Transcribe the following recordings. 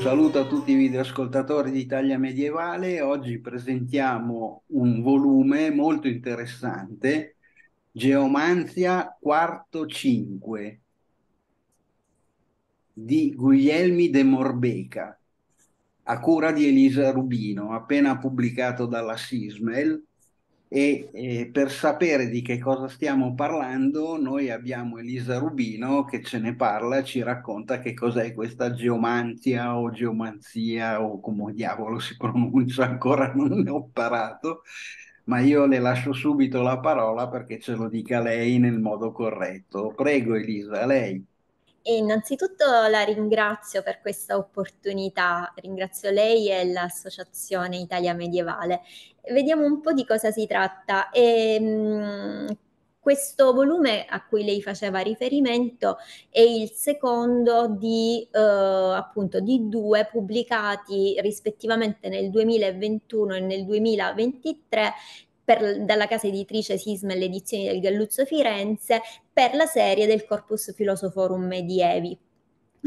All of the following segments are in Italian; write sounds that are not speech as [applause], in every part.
Saluto a tutti i videoascoltatori di Italia Medievale. Oggi presentiamo un volume molto interessante, Geomanzia Quarto 5 di Guglielmi de Morbeca, a cura di Elisa Rubino, appena pubblicato dalla Sismel. E eh, per sapere di che cosa stiamo parlando, noi abbiamo Elisa Rubino che ce ne parla, ci racconta che cos'è questa geomantia o geomanzia o come diavolo si pronuncia, ancora non ne ho parato, ma io le lascio subito la parola perché ce lo dica lei nel modo corretto. Prego Elisa, lei. E innanzitutto la ringrazio per questa opportunità, ringrazio lei e l'Associazione Italia Medievale. Vediamo un po' di cosa si tratta. E, ehm, mh, questo volume a cui lei faceva riferimento è il secondo di, eh, appunto, di due pubblicati rispettivamente nel 2021 e nel 2023 per, dalla casa editrice Sisma e le Edizioni del Galluzzo Firenze per la serie del Corpus Philosophorum Medievi,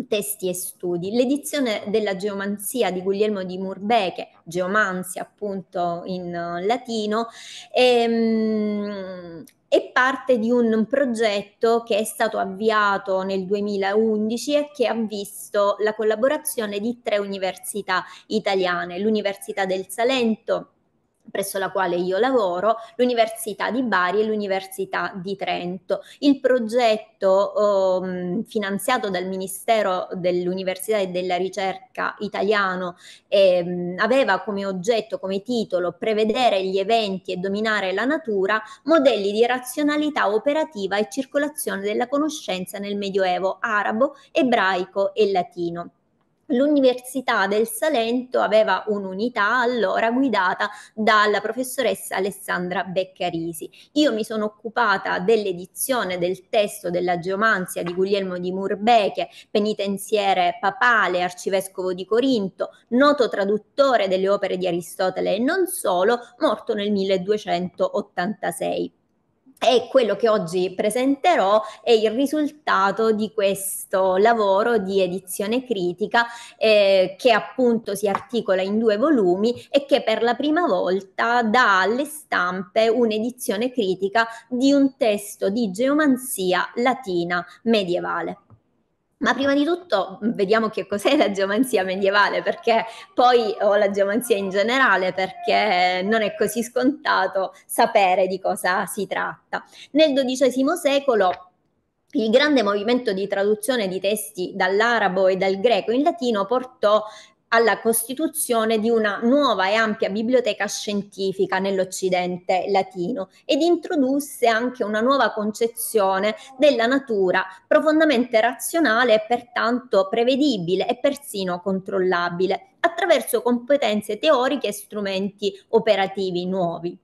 testi e studi. L'edizione della Geomanzia di Guglielmo di Murbeche, Geomanzia appunto in eh, latino, è, ehm, è, parte di un progetto che è stato avviato nel 2011 e che ha visto la collaborazione di tre università italiane, l'Università del Salento, presso la quale io lavoro, l'Università di Bari e l'Università di Trento. Il progetto ehm, finanziato dal Ministero dell'Università e della Ricerca italiano ehm, aveva come oggetto, come titolo, prevedere gli eventi e dominare la natura, modelli di razionalità operativa e circolazione della conoscenza nel Medioevo arabo, ebraico e latino. L'Università del Salento aveva un'unità allora guidata dalla professoressa Alessandra Beccarisi. Io mi sono occupata dell'edizione del testo della geomanzia di Guglielmo di Murbeche, penitenziere papale, arcivescovo di Corinto, noto traduttore delle opere di Aristotele e non solo, morto nel 1286. E quello che oggi presenterò è il risultato di questo lavoro di edizione critica eh, che appunto si articola in due volumi e che per la prima volta dà alle stampe un'edizione critica di un testo di geomanzia latina medievale. Ma prima di tutto mm, vediamo che cos'è la geomanzia medievale, perché poi ho la geomanzia in generale, perché non è così scontato sapere di cosa si tratta. Nel XII secolo il grande movimento di traduzione di testi dall'arabo e dal greco in latino portò alla costituzione di una nuova e ampia biblioteca scientifica nell'Occidente latino ed introdusse anche una nuova concezione della natura profondamente razionale e pertanto prevedibile e persino controllabile attraverso competenze teoriche e strumenti operativi nuovi.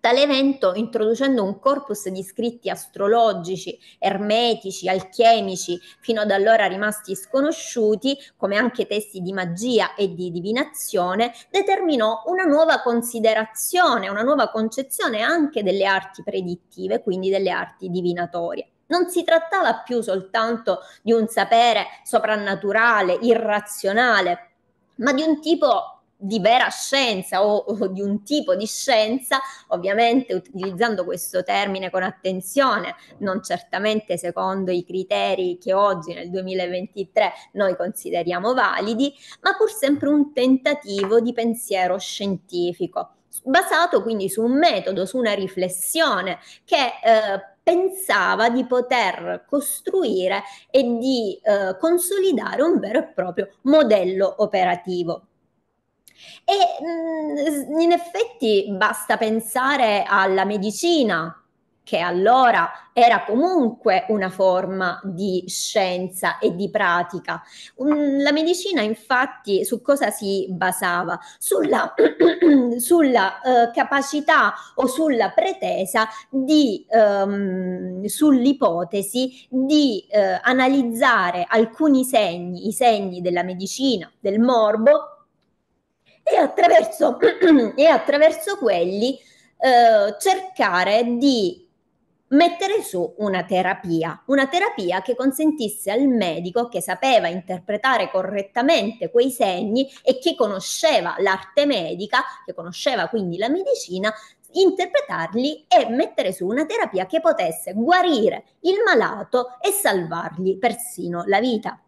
Tale evento, introducendo un corpus di scritti astrologici, ermetici, alchemici, fino ad allora rimasti sconosciuti, come anche testi di magia e di divinazione, determinò una nuova considerazione, una nuova concezione anche delle arti predittive, quindi delle arti divinatorie. Non si trattava più soltanto di un sapere soprannaturale, irrazionale, ma di un tipo di vera scienza o, o, di un tipo di scienza, ovviamente utilizzando questo termine con attenzione, non certamente secondo i criteri che oggi nel 2023 noi consideriamo validi, ma pur sempre un tentativo di pensiero scientifico, basato quindi su un metodo, su una riflessione che eh, pensava di poter costruire e di eh, consolidare un vero e proprio modello operativo. E mh, mm, in effetti basta pensare alla medicina, che allora era comunque una forma di scienza e di pratica. Mm, la medicina infatti su cosa si basava? Sulla, [clears throat] sulla eh, capacità o sulla pretesa di, ehm, sull'ipotesi di eh, analizzare alcuni segni, i segni della medicina, del morbo, e attraverso, [clears throat] e attraverso quelli eh, cercare di mettere su una terapia, una terapia che consentisse al medico che sapeva interpretare correttamente quei segni e che conosceva l'arte medica, che conosceva quindi la medicina, interpretarli e mettere su una terapia che potesse guarire il malato e salvargli persino la vita.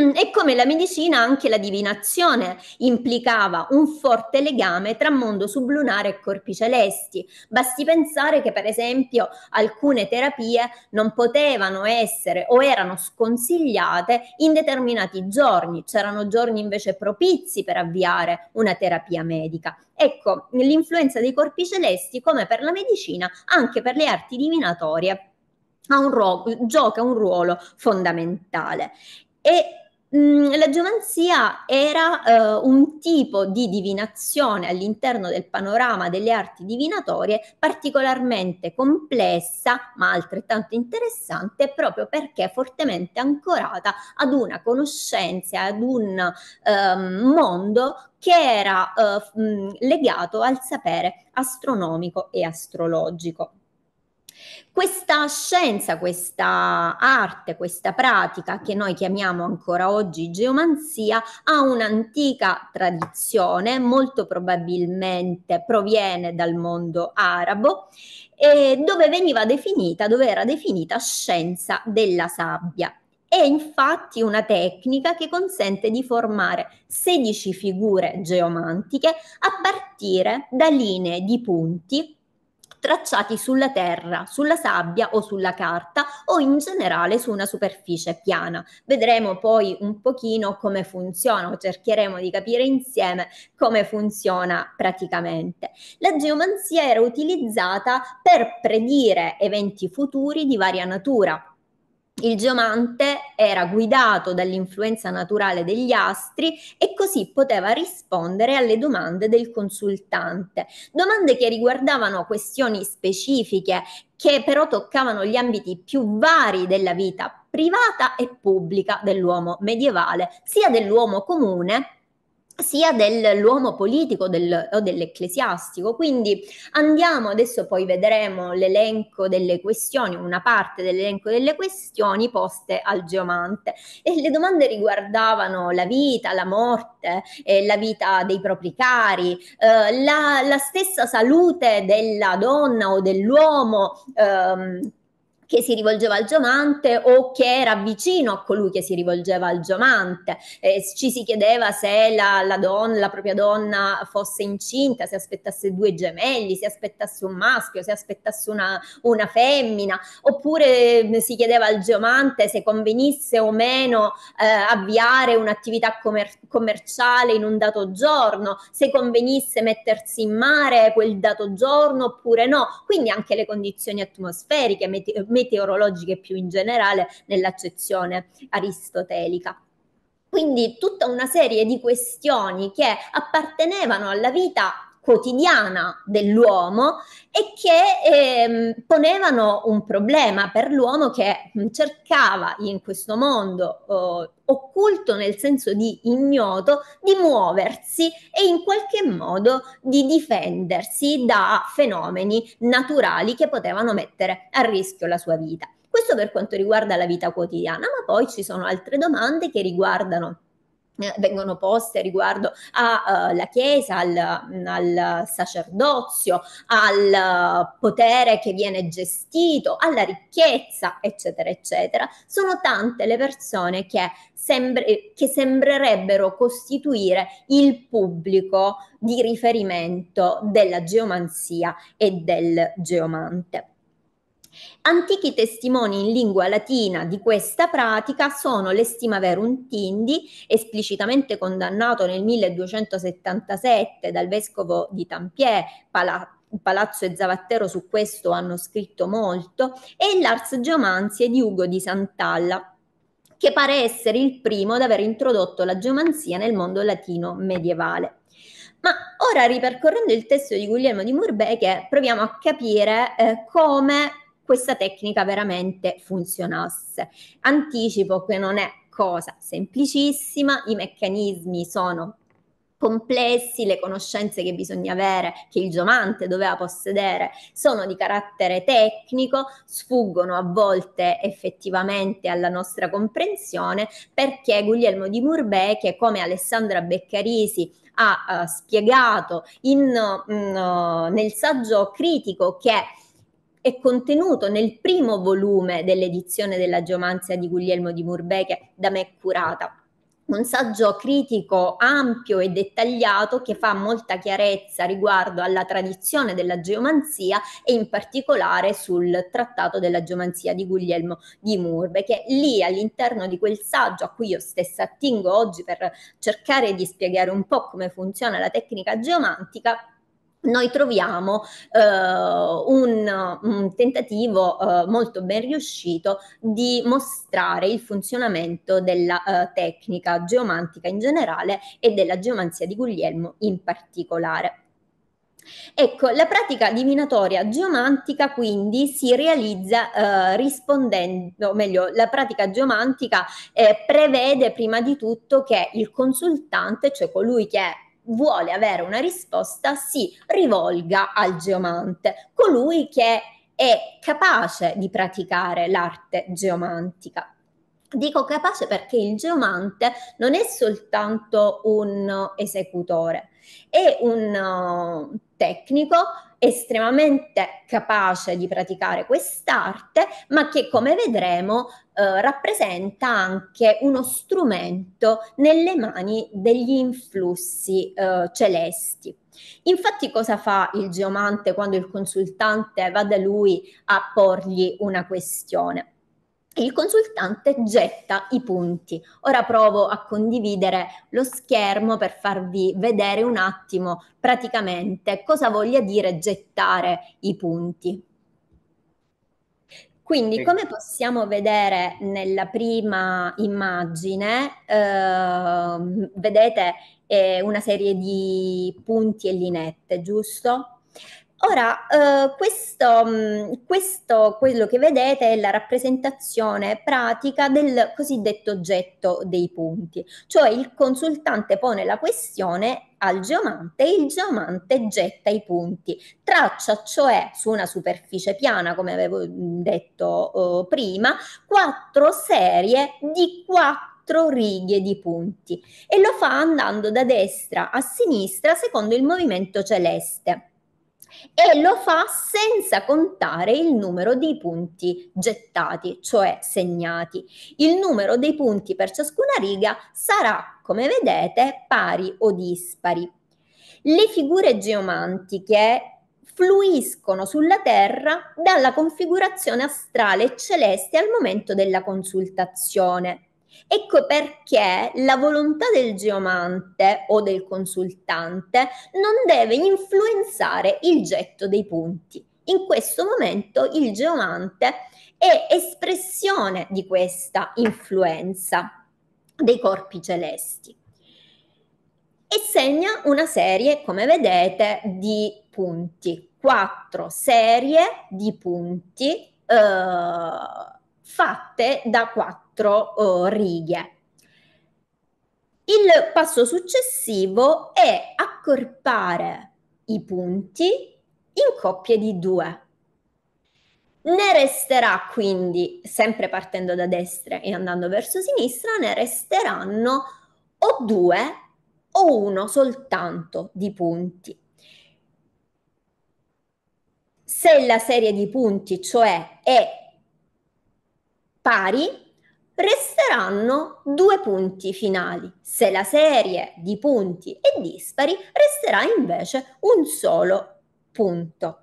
[clears throat] e come la medicina anche la divinazione implicava un forte legame tra mondo sublunare e corpi celesti. Basti pensare che per esempio alcune terapie non potevano essere o erano sconsigliate in determinati giorni, c'erano giorni invece propizi per avviare una terapia medica. Ecco, l'influenza dei corpi celesti, come per la medicina, anche per le arti divinatorie. Un ruolo, gioca un ruolo fondamentale e Mm, la geomanzia era uh, un tipo di divinazione all'interno del panorama delle arti divinatorie particolarmente complessa ma altrettanto interessante proprio perché fortemente ancorata ad una conoscenza, ad un um, mondo che era uh, legato al sapere astronomico e astrologico. Questa scienza, questa arte, questa pratica che noi chiamiamo ancora oggi geomanzia ha un'antica tradizione, molto probabilmente proviene dal mondo arabo, dove veniva definita, dove era definita scienza della sabbia. È infatti una tecnica che consente di formare 16 figure geomantiche a partire da linee di punti tracciati sulla terra, sulla sabbia o sulla carta o in generale su una superficie piana. Vedremo poi un pochino come funziona cercheremo di capire insieme come funziona praticamente. La geomanzia era utilizzata per predire eventi futuri di varia natura, il geomante era guidato dall'influenza naturale degli astri e così poteva rispondere alle domande del consultante, domande che riguardavano questioni specifiche che però toccavano gli ambiti più vari della vita privata e pubblica dell'uomo medievale, sia dell'uomo comune sia dell'uomo politico del, o dell'ecclesiastico. Quindi andiamo, adesso poi vedremo l'elenco delle questioni, una parte dell'elenco delle questioni poste al geomante. E le domande riguardavano la vita, la morte, eh, la vita dei propri cari, eh, la, la, stessa salute della donna o dell'uomo. Ehm, che si rivolgeva al giomante o che era vicino a colui che si rivolgeva al giomante. Eh, ci si chiedeva se la, la, donna, la propria donna fosse incinta, se aspettasse due gemelli, se aspettasse un maschio, se aspettasse una, una femmina, oppure mm, si chiedeva al giomante se convenisse o meno eh, avviare un'attività commer- commerciale in un dato giorno, se convenisse mettersi in mare quel dato giorno oppure no. Quindi anche le condizioni atmosferiche, met- meteorologiche più in generale nell'accezione aristotelica. Quindi tutta una serie di questioni che appartenevano alla vita quotidiana dell'uomo e che ehm, ponevano un problema per l'uomo che cercava in questo mondo eh, occulto nel senso di ignoto di muoversi e in qualche modo di difendersi da fenomeni naturali che potevano mettere a rischio la sua vita. Questo per quanto riguarda la vita quotidiana, ma poi ci sono altre domande che riguardano vengono poste riguardo alla eh, uh, Chiesa, al, mm, al, sacerdozio, al eh, potere che viene gestito, alla ricchezza, eccetera, eccetera. Sono tante le persone che, sembr- eh, che sembrerebbero costituire il pubblico di riferimento della geomanzia e del geomante. Antichi testimoni in lingua latina di questa pratica sono l'estimaverum Tindi, esplicitamente condannato nel 1277 dal vescovo di Tampier, Palazzo. e Zavattero su questo hanno scritto molto, e l'Ars Geomanzie di Ugo di Santalla, che pare essere il primo ad aver introdotto la geomanzia nel mondo latino medievale. Ma ora ripercorrendo il testo di Guglielmo di Murbeke proviamo a capire eh, come questa tecnica veramente funzionasse. Anticipo che non è cosa semplicissima, i meccanismi sono complessi, le conoscenze che bisogna avere, che il giomante doveva possedere, sono di carattere tecnico, sfuggono a volte effettivamente alla nostra comprensione perché Guglielmo di Murbè, che come Alessandra Beccarisi ha uh, spiegato in, uh, nel saggio critico che è contenuto nel primo volume dell'edizione della Geomanzia di Guglielmo di Murbeche, da me curata. Un saggio critico ampio e dettagliato che fa molta chiarezza riguardo alla tradizione della geomanzia e in particolare sul trattato della geomanzia di Guglielmo di Murbeche. Lì all'interno di quel saggio a cui io stessa attingo oggi per cercare di spiegare un po' come funziona la tecnica geomantica, noi troviamo eh, un, un, tentativo eh, molto ben riuscito di mostrare il funzionamento della eh, tecnica geomantica in generale e della geomanzia di Guglielmo in particolare. Ecco, la pratica divinatoria geomantica quindi si realizza eh, rispondendo, meglio, la pratica geomantica eh, prevede prima di tutto che il consultante, cioè colui che è vuole avere una risposta si rivolga al geomante, colui che è capace di praticare l'arte geomantica. Dico capace perché il geomante non è soltanto un esecutore, è un uh, tecnico estremamente capace di praticare quest'arte, ma che come vedremo eh, rappresenta anche uno strumento nelle mani degli influssi eh, celesti. Infatti cosa fa il geomante quando il consultante va da lui a porgli una questione? il consultante getta i punti. Ora provo a condividere lo schermo per farvi vedere un attimo praticamente cosa voglia dire gettare i punti. Quindi come possiamo vedere nella prima immagine, eh, vedete eh, una serie di punti e linette, giusto? Ora, eh, questo, mm, questo, quello che vedete è la rappresentazione pratica del cosiddetto getto dei punti, cioè il consultante pone la questione al geomante e il geomante getta i punti, traccia cioè su una superficie piana, come avevo mm, detto eh, prima, quattro serie di quattro righe di punti e lo fa andando da destra a sinistra secondo il movimento celeste e lo fa senza contare il numero dei punti gettati, cioè segnati. Il numero dei punti per ciascuna riga sarà, come vedete, pari o dispari. Le figure geomantiche fluiscono sulla Terra dalla configurazione astrale e celeste al momento della consultazione. Ecco perché la volontà del geomante o del consultante non deve influenzare il getto dei punti. In questo momento il geomante è espressione di questa influenza dei corpi celesti e segna una serie, come vedete, di punti, quattro serie di punti. Eh, fatte da quattro oh, righe. Il passo successivo è accorpare i punti in coppie di due. Ne resterà quindi, sempre partendo da destra e andando verso sinistra, ne resteranno o due o uno soltanto di punti. Se la serie di punti, cioè è pari, resteranno due punti finali. Se la serie di punti è dispari, resterà invece un solo punto.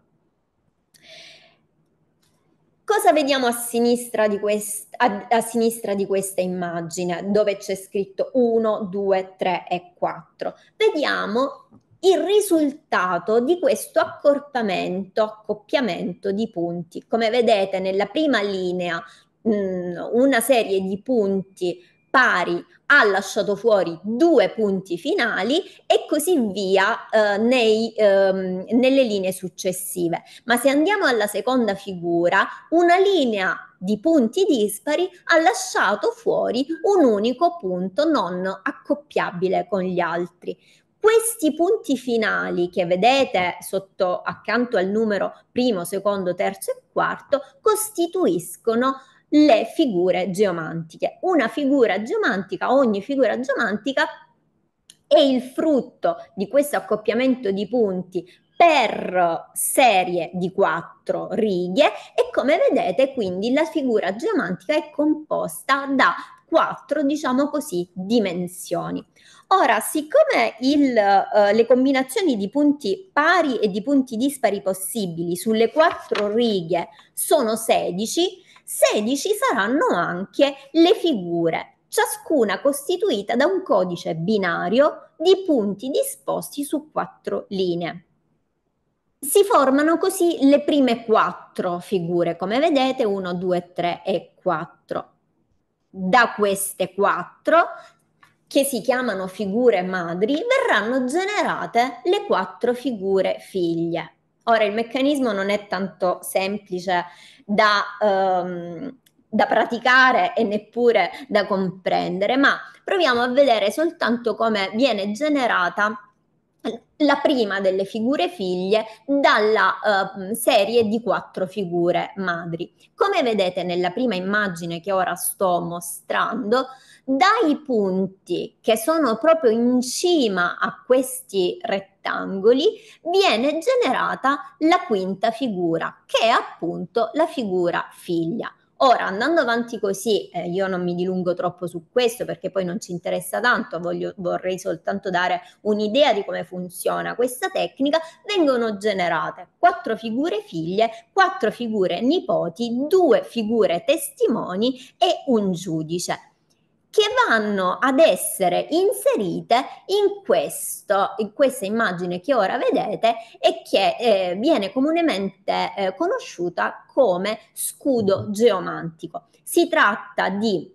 Cosa vediamo a sinistra, di quest- a, a sinistra di questa immagine, dove c'è scritto 1, 2, 3 e 4? Vediamo il risultato di questo accorpamento, accoppiamento di punti. Come vedete nella prima linea una serie di punti pari ha lasciato fuori due punti finali e così via eh, nei, ehm, nelle linee successive. Ma se andiamo alla seconda figura, una linea di punti dispari ha lasciato fuori un unico punto non accoppiabile con gli altri. Questi punti finali che vedete sotto accanto al numero primo, secondo, terzo e quarto costituiscono le figure geomantiche. Una figura geomantica, ogni figura geomantica è il frutto di questo accoppiamento di punti per serie di quattro righe e come vedete quindi la figura geomantica è composta da quattro, diciamo così, dimensioni. Ora, siccome il, eh, le combinazioni di punti pari e di punti dispari possibili sulle quattro righe sono 16, 16 saranno anche le figure, ciascuna costituita da un codice binario di punti disposti su quattro linee. Si formano così le prime quattro figure, come vedete 1, 2, 3 e 4. Da queste quattro, che si chiamano figure madri, verranno generate le quattro figure figlie. Ora, il meccanismo non è tanto semplice da, ehm, da praticare e neppure da comprendere, ma proviamo a vedere soltanto come viene generata la prima delle figure figlie dalla uh, serie di quattro figure madri. Come vedete nella prima immagine che ora sto mostrando, dai punti che sono proprio in cima a questi rettangoli viene generata la quinta figura, che è appunto la figura figlia. Ora, andando avanti così, eh, io non mi dilungo troppo su questo perché poi non ci interessa tanto, voglio, vorrei soltanto dare un'idea di come funziona questa tecnica, vengono generate quattro figure figlie, quattro figure nipoti, due figure testimoni e un giudice che vanno ad essere inserite in, questo, in questa immagine che ora vedete e che eh, viene comunemente eh, conosciuta come scudo geomantico. Si tratta di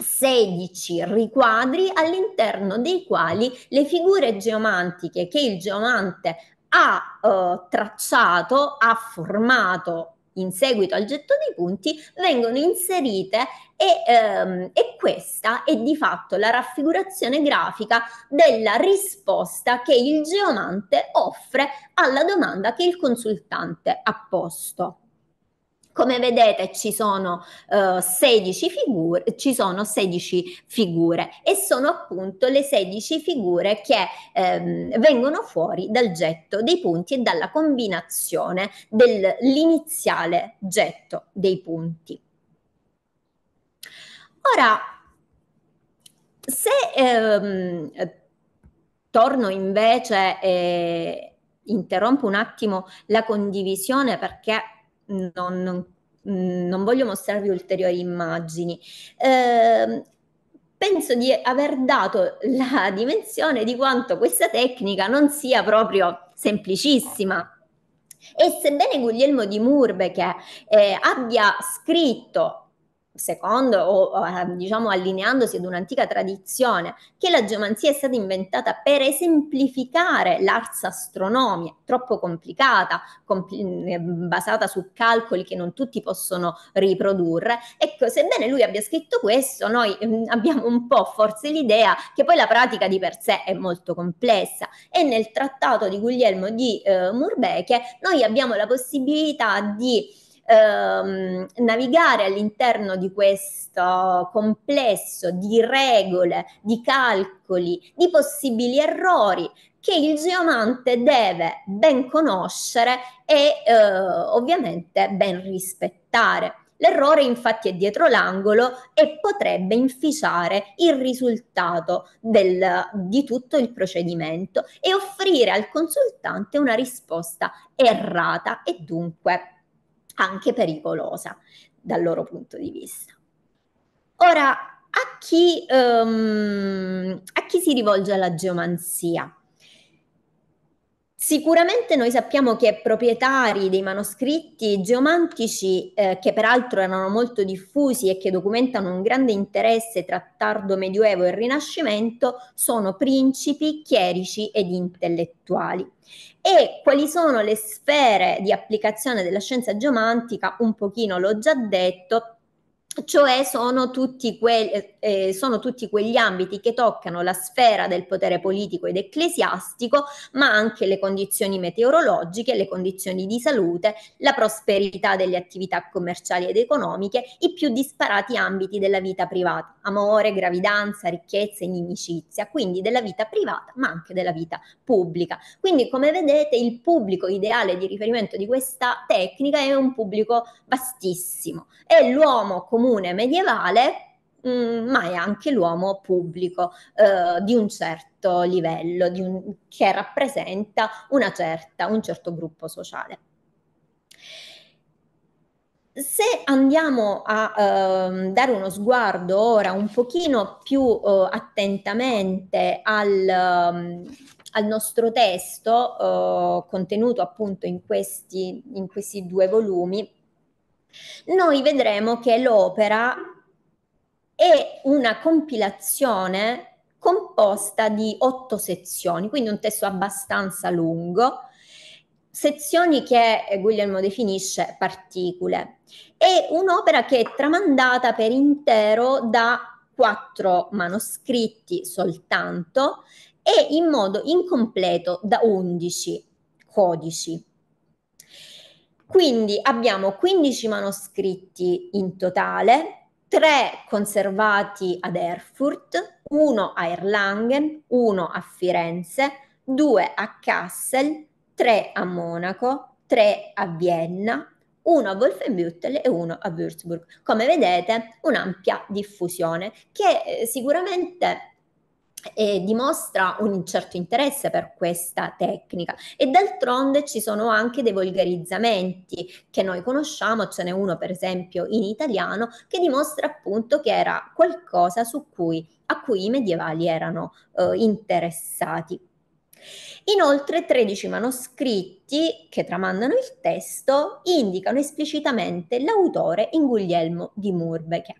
16 riquadri all'interno dei quali le figure geomantiche che il geomante ha eh, tracciato, ha formato in seguito al getto dei punti, vengono inserite e, ehm, e questa è di fatto la raffigurazione grafica della risposta che il geomante offre alla domanda che il consultante ha posto. Come vedete ci sono, eh, 16 figure, ci sono 16 figure e sono appunto le 16 figure che ehm, vengono fuori dal getto dei punti e dalla combinazione dell'iniziale getto dei punti. Ora, se ehm, torno invece e interrompo un attimo la condivisione perché non, non, non voglio mostrarvi ulteriori immagini, eh, penso di aver dato la dimensione di quanto questa tecnica non sia proprio semplicissima. E sebbene Guglielmo di Murbe che eh, abbia scritto secondo o eh, diciamo allineandosi ad un'antica tradizione, che la geomanzia è stata inventata per esemplificare l'ars astronomia, troppo complicata, compl- ehm, basata su calcoli che non tutti possono riprodurre. Ecco, sebbene lui abbia scritto questo, noi mh, ehm, abbiamo un po' forse l'idea che poi la pratica di per sé è molto complessa e nel trattato di Guglielmo di eh, Murbeke noi abbiamo la possibilità di ehm, navigare all'interno di questo complesso di regole, di calcoli, di possibili errori che il geomante deve ben conoscere e eh, ovviamente ben rispettare. L'errore infatti è dietro l'angolo e potrebbe inficiare il risultato del, di tutto il procedimento e offrire al consultante una risposta errata e dunque anche pericolosa dal loro punto di vista. Ora, a chi, um, a chi si rivolge la geomanzia? Sicuramente noi sappiamo che proprietari dei manoscritti geomantici, eh, che peraltro erano molto diffusi e che documentano un grande interesse tra tardo medioevo e rinascimento, sono principi, chierici ed intellettuali. E quali sono le sfere di applicazione della scienza geomantica? Un pochino l'ho già detto, cioè sono tutti, que- eh, eh, sono tutti, quegli ambiti che toccano la sfera del potere politico ed ecclesiastico, ma anche le condizioni meteorologiche, le condizioni di salute, la prosperità delle attività commerciali ed economiche, i più disparati ambiti della vita privata, amore, gravidanza, ricchezza, inimicizia, quindi della vita privata ma anche della vita pubblica. Quindi come vedete il pubblico ideale di riferimento di questa tecnica è un pubblico vastissimo, è l'uomo comunque comune medievale Mm, ma è anche l'uomo pubblico eh, di un certo livello, un, che rappresenta certa, un certo gruppo sociale. Se andiamo a eh, dare uno sguardo ora un pochino più eh, attentamente al, ehm, al, nostro testo eh, contenuto appunto in questi, in questi due volumi, noi vedremo che l'opera è una compilazione composta di otto sezioni, quindi un testo abbastanza lungo, sezioni che eh, Guglielmo definisce particule. e un'opera che è tramandata per intero da quattro manoscritti soltanto e in modo incompleto da undici codici. Quindi abbiamo 15 manoscritti in totale, 3 conservati ad Erfurt, 1 a Erlangen, 1 a Firenze, 2 a Kassel, 3 a Monaco, 3 a Vienna, 1 a Wolfenbüttel e 1 a Würzburg. Come vedete, un'ampia diffusione che eh, sicuramente e dimostra un certo interesse per questa tecnica e d'altronde ci sono anche dei volgarizzamenti che noi conosciamo, ce n'è uno per esempio in italiano che dimostra appunto che era qualcosa cui, a cui i medievali erano eh, interessati. Inoltre 13 manoscritti che tramandano il testo indicano esplicitamente l'autore in Guglielmo di Murbe, che è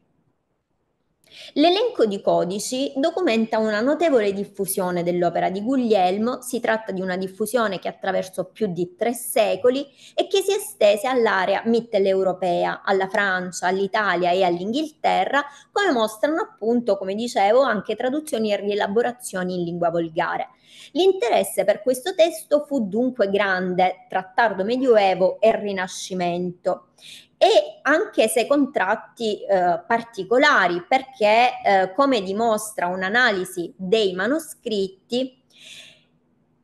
L'elenco di codici documenta una notevole diffusione dell'opera di Guglielmo, si tratta di una diffusione che attraversò più di tre secoli e che si estese all'area mitteleuropea, alla Francia, all'Italia e all'Inghilterra, come mostrano appunto, come dicevo, anche traduzioni e rielaborazioni in lingua volgare. L'interesse per questo testo fu dunque grande tra tardo medioevo e rinascimento e anche se contratti eh, particolari perché eh, come dimostra un'analisi dei manoscritti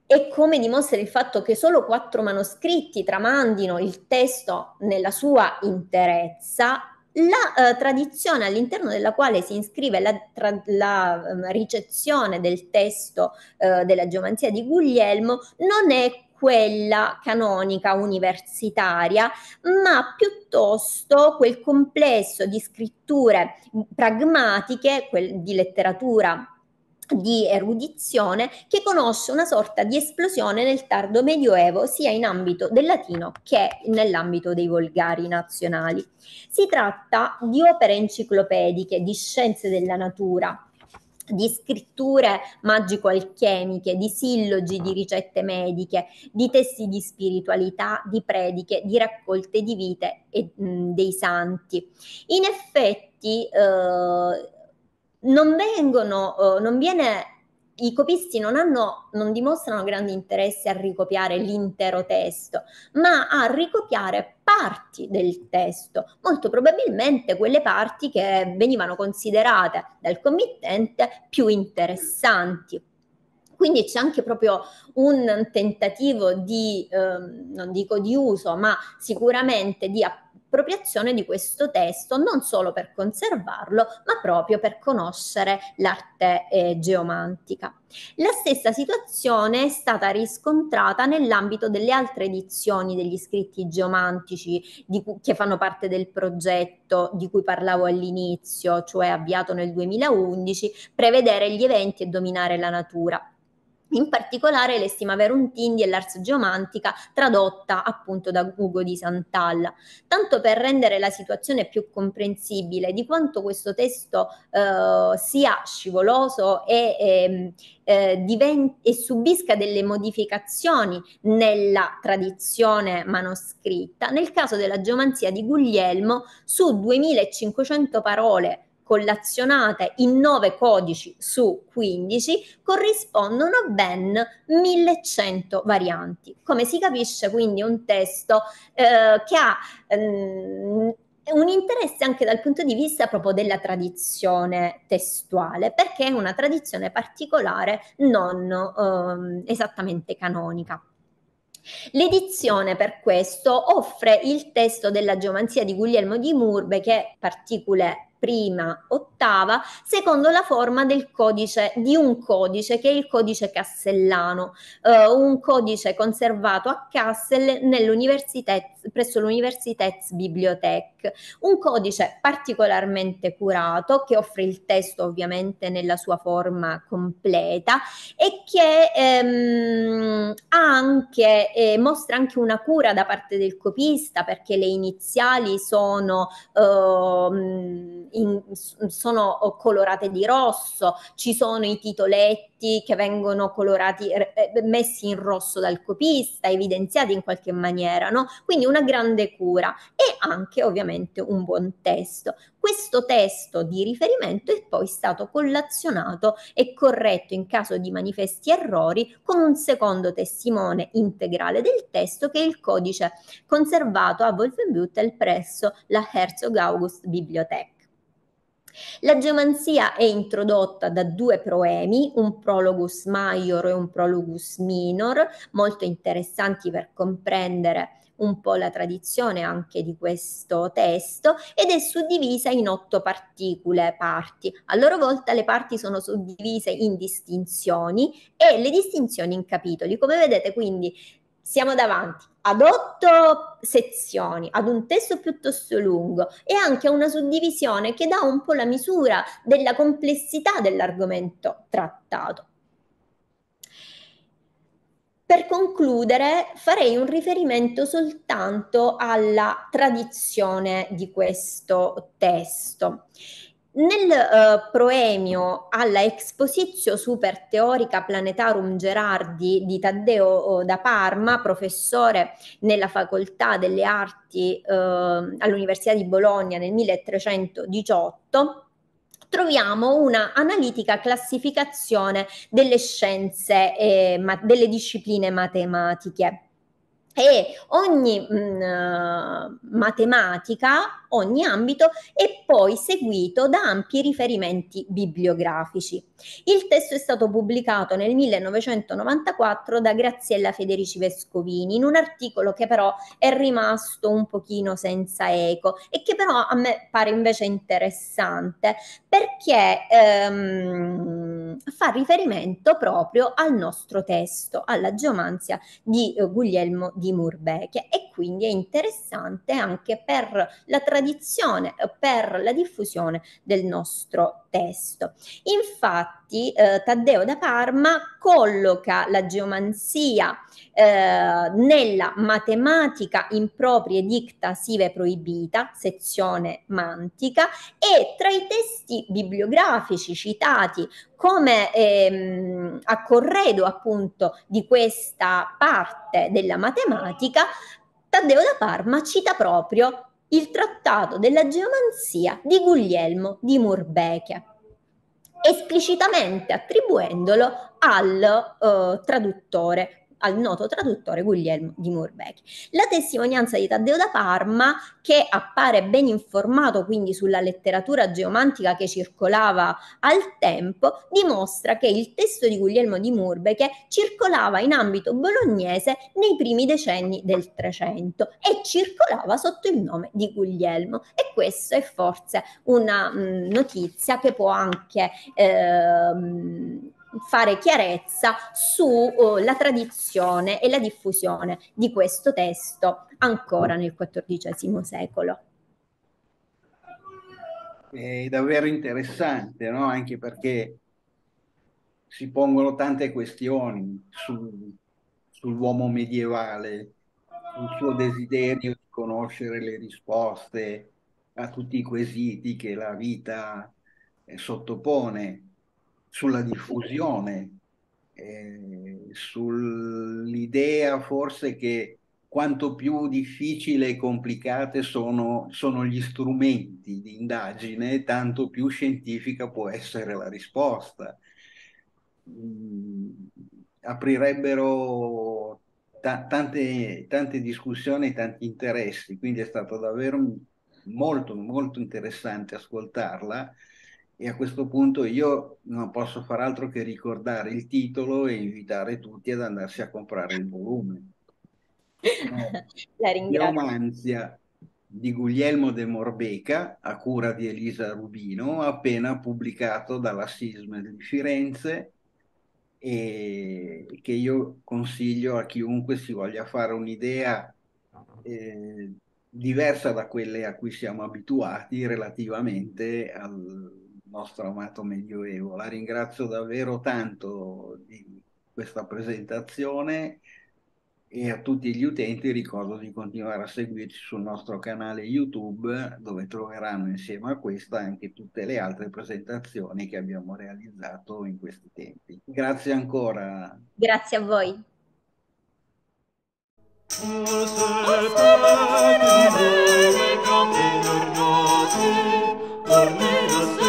e come dimostra il fatto che solo quattro manoscritti tramandino il testo nella sua interezza, la eh, tradizione all'interno della quale si iscrive la, tra, la um, ricezione del testo eh, della geomanzia di Guglielmo non è quella canonica universitaria, ma piuttosto quel complesso di scritture pragmatiche, quel di letteratura di erudizione che conosce una sorta di esplosione nel tardo medioevo sia in ambito del latino che nell'ambito dei volgari nazionali. Si tratta di opere enciclopediche di scienze della natura, di scritture magico-alchemiche, di sillogi di ricette mediche, di testi di spiritualità, di prediche, di raccolte di vite e, mh, mm, dei santi. In effetti eh, non, vengono, eh, non viene i copisti non, hanno, non dimostrano grande interesse a ricopiare l'intero testo, ma a ricopiare parti del testo, molto probabilmente quelle parti che venivano considerate dal committente più interessanti. Quindi c'è anche proprio un tentativo di, eh, non dico di uso, ma sicuramente di approfondimento riappropriazione di questo testo, non solo per conservarlo, ma proprio per conoscere l'arte eh, geomantica. La stessa situazione è stata riscontrata nell'ambito delle altre edizioni degli scritti geomantici cui, che fanno parte del progetto di cui parlavo all'inizio, cioè avviato nel 2011, prevedere gli eventi e dominare la natura in particolare l'estima Veruntindi e l'Ars Geomantica, tradotta appunto da Ugo di Sant'Alla. Tanto per rendere la situazione più comprensibile di quanto questo testo eh, sia scivoloso e, e, ehm, eh, divent- e subisca delle modificazioni nella tradizione manoscritta, nel caso della geomanzia di Guglielmo, su 2500 parole collazionate in 9 codici su 15 corrispondono a ben 1100 varianti. Come si capisce quindi è un testo eh, che ha ehm, un interesse anche dal punto di vista proprio della tradizione testuale, perché è una tradizione particolare non ehm, esattamente canonica. L'edizione per questo offre il testo della geomanzia di Guglielmo di Murbe che particole prima ottava, secondo la forma del codice, di un codice che è il codice castellano, eh, un codice conservato a Kassel presso l'Universitätsbibliothek, un codice particolarmente curato che offre il testo ovviamente nella sua forma completa e che ehm, anche, eh, mostra anche una cura da parte del copista perché le iniziali sono... Ehm, in, sono colorate di rosso, ci sono i titoletti che vengono colorati, eh, messi in rosso dal copista, evidenziati in qualche maniera, no? Quindi una grande cura e anche ovviamente un buon testo. Questo testo di riferimento è poi stato collazionato e corretto in caso di manifesti errori con un secondo testimone integrale del testo che è il codice conservato a Wolfenbüttel presso la Herzog August Biblioteca. La geomanzia è introdotta da due proemi, un prologus maior e un prologus minor, molto interessanti per comprendere un po' la tradizione anche di questo testo ed è suddivisa in otto particole parti. A loro volta le parti sono suddivise in distinzioni e le distinzioni in capitoli. Come vedete quindi siamo davanti ad otto sezioni, ad un testo piuttosto lungo e anche a una suddivisione che dà un po' la misura della complessità dell'argomento trattato. Per concludere farei un riferimento soltanto alla tradizione di questo testo. Nel eh, proemio alla Expositio Super Teorica Planetarum Gerardi di Taddeo eh, da Parma, professore nella Facoltà delle Arti eh, all'Università di Bologna nel 1318, troviamo una analitica classificazione delle scienze e eh, ma- delle discipline matematiche e ogni mh, mm, eh, matematica, ogni ambito è poi seguito da ampi riferimenti bibliografici. Il testo è stato pubblicato nel 1994 da Graziella Federici Vescovini in un articolo che però è rimasto un pochino senza eco e che però a me pare invece interessante perché ehm, fa riferimento proprio al nostro testo, alla geomanzia di eh, Guglielmo di di Murbechia e quindi è interessante anche per la tradizione, per la diffusione del nostro testo. Infatti Risorti, eh, Taddeo da Parma colloca la geomanzia eh, nella matematica impropria dicta sive proibita, sezione mantica, e tra i testi bibliografici citati come ehm, a corredo appunto di questa parte della matematica, Taddeo da Parma cita proprio il trattato della geomanzia di Guglielmo di Murbeche esplicitamente attribuendolo al eh, traduttore al noto traduttore Guglielmo di Murbeck. La testimonianza di Taddeo da Parma, che appare ben informato quindi sulla letteratura geomantica che circolava al tempo, dimostra che il testo di Guglielmo di Murbeck circolava in ambito bolognese nei primi decenni del Trecento e circolava sotto il nome di Guglielmo. E questa è forse una mh, mm, notizia che può anche... Ehm, fare chiarezza sulla eh, tradizione e la diffusione di questo testo ancora nel XIV secolo. È davvero interessante, no? anche perché si pongono tante questioni su, sull'uomo medievale, sul suo desiderio di conoscere le risposte a tutti i quesiti che la vita eh, sottopone sulla diffusione, eh, sull'idea forse che quanto più difficile e complicate sono, sono gli strumenti di indagine, tanto più scientifica può essere la risposta. Mm, aprirebbero ta- tante, tante discussioni, tanti interessi, quindi è stato davvero molto, molto interessante ascoltarla e a questo punto io non posso far altro che ricordare il titolo e invitare tutti ad andarsi a comprare il volume. [laughs] Eh, La ringrazio. Geomanzia di Guglielmo de Morbeca, a cura di Elisa Rubino, appena pubblicato dalla Sisme di Firenze e che io consiglio a chiunque si voglia fare un'idea eh, diversa da quelle a cui siamo abituati relativamente al nostro amato Medioevo. La ringrazio davvero tanto di questa presentazione e a tutti gli utenti ricordo di continuare a seguirci sul nostro canale YouTube dove troveranno insieme a questa anche tutte le altre presentazioni che abbiamo realizzato in questi tempi. Grazie ancora. Grazie a voi.